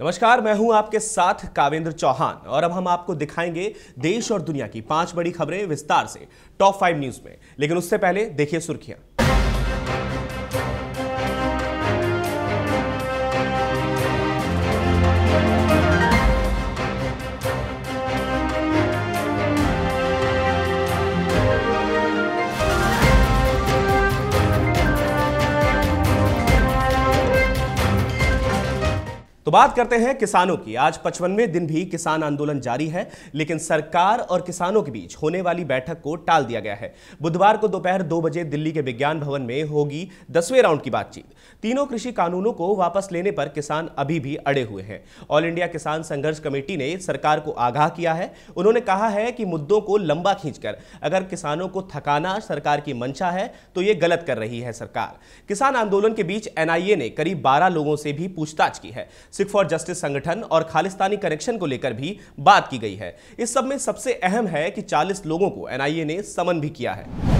नमस्कार मैं हूं आपके साथ कावेंद्र चौहान और अब हम आपको दिखाएंगे देश और दुनिया की पांच बड़ी खबरें विस्तार से टॉप फाइव न्यूज में लेकिन उससे पहले देखिए सुर्खियां तो बात करते हैं किसानों की आज पचपनवें दिन भी किसान आंदोलन जारी है लेकिन सरकार और किसानों के बीच होने वाली बैठक को टाल दिया गया है बुधवार को दोपहर दो बजे दिल्ली के विज्ञान भवन में होगी दसवें राउंड की बातचीत तीनों कृषि कानूनों को वापस लेने पर किसान अभी भी अड़े हुए हैं ऑल इंडिया किसान संघर्ष कमेटी ने सरकार को आगाह किया है उन्होंने कहा है कि मुद्दों को लंबा खींचकर अगर किसानों को थकाना सरकार की मंशा है तो ये गलत कर रही है सरकार किसान आंदोलन के बीच एनआईए ने करीब बारह लोगों से भी पूछताछ की है सिख फॉर जस्टिस संगठन और खालिस्तानी कनेक्शन को लेकर भी बात की गई है इस सब में सबसे अहम है कि 40 लोगों को एनआईए ने समन भी किया है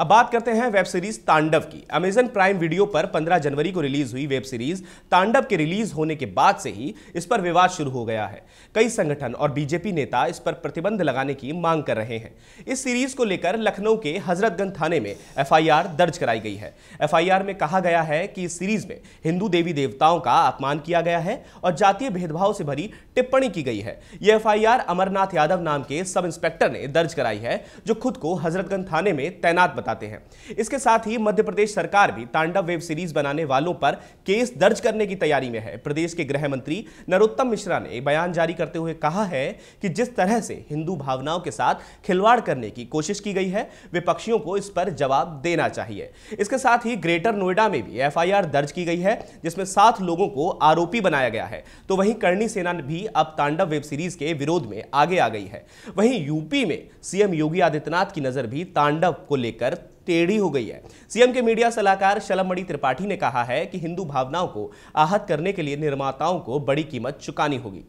अब बात करते हैं वेब सीरीज तांडव की अमेजन प्राइम वीडियो पर 15 जनवरी को रिलीज हुई वेब सीरीज तांडव के रिलीज होने के बाद से ही इस पर विवाद शुरू हो गया है कई संगठन और बीजेपी नेता इस पर प्रतिबंध लगाने की मांग कर रहे हैं इस सीरीज को लेकर लखनऊ के हजरतगंज थाने में एफआईआर दर्ज कराई गई है एफ में कहा गया है कि इस सीरीज में हिंदू देवी देवताओं का अपमान किया गया है और जातीय भेदभाव से भरी टिप्पणी की गई है यह एफ अमरनाथ यादव नाम के सब इंस्पेक्टर ने दर्ज कराई है जो खुद को हजरतगंज थाने में तैनात बताते हैं इसके साथ ही मध्य प्रदेश सरकार भी तांडव वेब सीरीज बनाने वालों पर केस दर्ज करने की तैयारी में है प्रदेश के गृह मंत्री नरोत्तम मिश्रा ने बयान जारी करते हुए कहा है कि जिस तरह से हिंदू भावनाओं के साथ खिलवाड़ करने की कोशिश की गई है विपक्षियों को इस पर जवाब देना चाहिए इसके साथ ही ग्रेटर नोएडा में भी एफ दर्ज की गई है जिसमें सात लोगों को आरोपी बनाया गया है तो वहीं करणी सेना भी अब तांडव वेब सीरीज के विरोध में आगे आ गई है वहीं यूपी में सीएम योगी आदित्यनाथ की नजर भी तांडव को लेकर लेकर टेढ़ी हो गई है सीएम के मीडिया सलाहकार शलमणि त्रिपाठी ने कहा है कि हिंदू भावनाओं को आहत करने के लिए निर्माताओं को बड़ी कीमत चुकानी होगी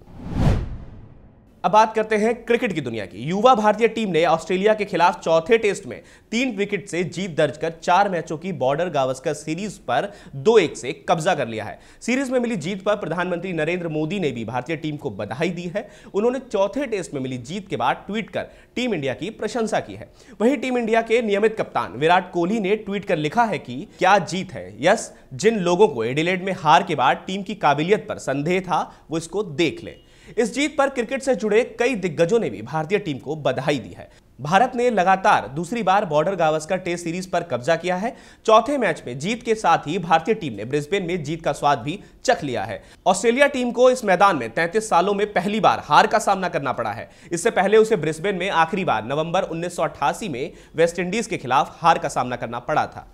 अब बात करते हैं क्रिकेट की दुनिया की युवा भारतीय टीम ने ऑस्ट्रेलिया के खिलाफ चौथे टेस्ट में तीन विकेट से जीत दर्ज कर चार मैचों की बॉर्डर गावस्कर सीरीज पर दो एक से कब्जा कर लिया है सीरीज में मिली जीत पर प्रधानमंत्री नरेंद्र मोदी ने भी भारतीय टीम को बधाई दी है उन्होंने चौथे टेस्ट में मिली जीत के बाद ट्वीट कर टीम इंडिया की प्रशंसा की है वहीं टीम इंडिया के नियमित कप्तान विराट कोहली ने ट्वीट कर लिखा है कि क्या जीत है यस जिन लोगों को एडिलेड में हार के बाद टीम की काबिलियत पर संदेह था वो इसको देख लें इस जीत पर क्रिकेट से जुड़े कई दिग्गजों ने भी भारतीय टीम को बधाई दी है भारत ने लगातार दूसरी बार बॉर्डर गावस्कर टेस्ट सीरीज पर कब्जा किया है चौथे मैच में जीत के साथ ही भारतीय टीम ने ब्रिस्बेन में जीत का स्वाद भी चख लिया है ऑस्ट्रेलिया टीम को इस मैदान में 33 सालों में पहली बार हार का सामना करना पड़ा है इससे पहले उसे ब्रिस्बेन में आखिरी बार नवंबर उन्नीस में वेस्टइंडीज के खिलाफ हार का सामना करना पड़ा था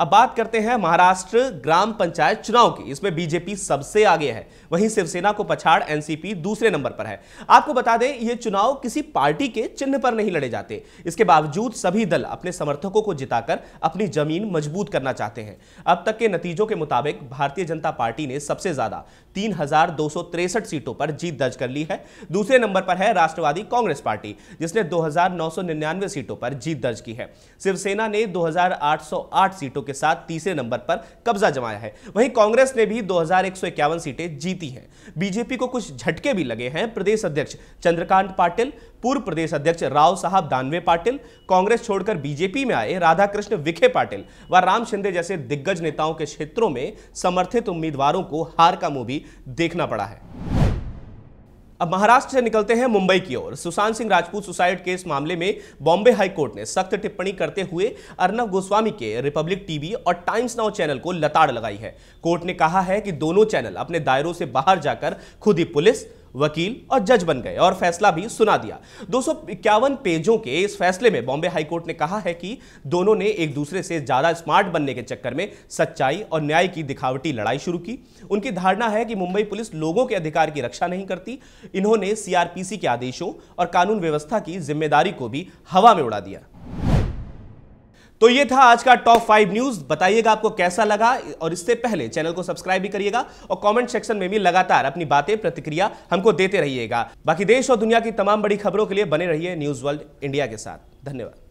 अब बात करते हैं महाराष्ट्र ग्राम पंचायत चुनाव की इसमें बीजेपी सबसे आगे है वहीं शिवसेना को पछाड़ एनसीपी दूसरे नंबर पर है आपको बता दें ये चुनाव किसी पार्टी के चिन्ह पर नहीं लड़े जाते इसके बावजूद सभी दल अपने समर्थकों को जिताकर अपनी जमीन मजबूत करना चाहते हैं अब तक के नतीजों के मुताबिक भारतीय जनता पार्टी ने सबसे ज्यादा तीन सीटों पर जीत दर्ज कर ली है दूसरे नंबर पर है राष्ट्रवादी कांग्रेस पार्टी जिसने दो सीटों पर जीत दर्ज की है शिवसेना ने दो सीटों के साथ तीसरे नंबर पर कब्जा जमाया है वहीं कांग्रेस ने भी दो सीटें जीती हैं बीजेपी को कुछ झटके भी लगे हैं प्रदेश अध्यक्ष चंद्रकांत पाटिल पूर्व प्रदेश अध्यक्ष राव साहब दानवे पाटिल कांग्रेस छोड़कर बीजेपी में आए राधाकृष्ण विखे पाटिल व राम शिंदे जैसे दिग्गज नेताओं के क्षेत्रों में समर्थित उम्मीदवारों को हार का मुंह भी देखना पड़ा है अब महाराष्ट्र से निकलते हैं मुंबई की ओर सुशांत सिंह राजपूत सुसाइड केस मामले में बॉम्बे हाईकोर्ट ने सख्त टिप्पणी करते हुए अर्नब गोस्वामी के रिपब्लिक टीवी और टाइम्स नाउ चैनल को लताड़ लगाई है कोर्ट ने कहा है कि दोनों चैनल अपने दायरों से बाहर जाकर खुद ही पुलिस वकील और जज बन गए और फैसला भी सुना दिया दो पेजों के इस फैसले में बॉम्बे हाईकोर्ट ने कहा है कि दोनों ने एक दूसरे से ज़्यादा स्मार्ट बनने के चक्कर में सच्चाई और न्याय की दिखावटी लड़ाई शुरू की उनकी धारणा है कि मुंबई पुलिस लोगों के अधिकार की रक्षा नहीं करती इन्होंने सीआरपीसी के आदेशों और कानून व्यवस्था की जिम्मेदारी को भी हवा में उड़ा दिया तो ये था आज का टॉप फाइव न्यूज बताइएगा आपको कैसा लगा और इससे पहले चैनल को सब्सक्राइब भी करिएगा और कमेंट सेक्शन में भी लगातार अपनी बातें प्रतिक्रिया हमको देते रहिएगा बाकी देश और दुनिया की तमाम बड़ी खबरों के लिए बने रहिए न्यूज वर्ल्ड इंडिया के साथ धन्यवाद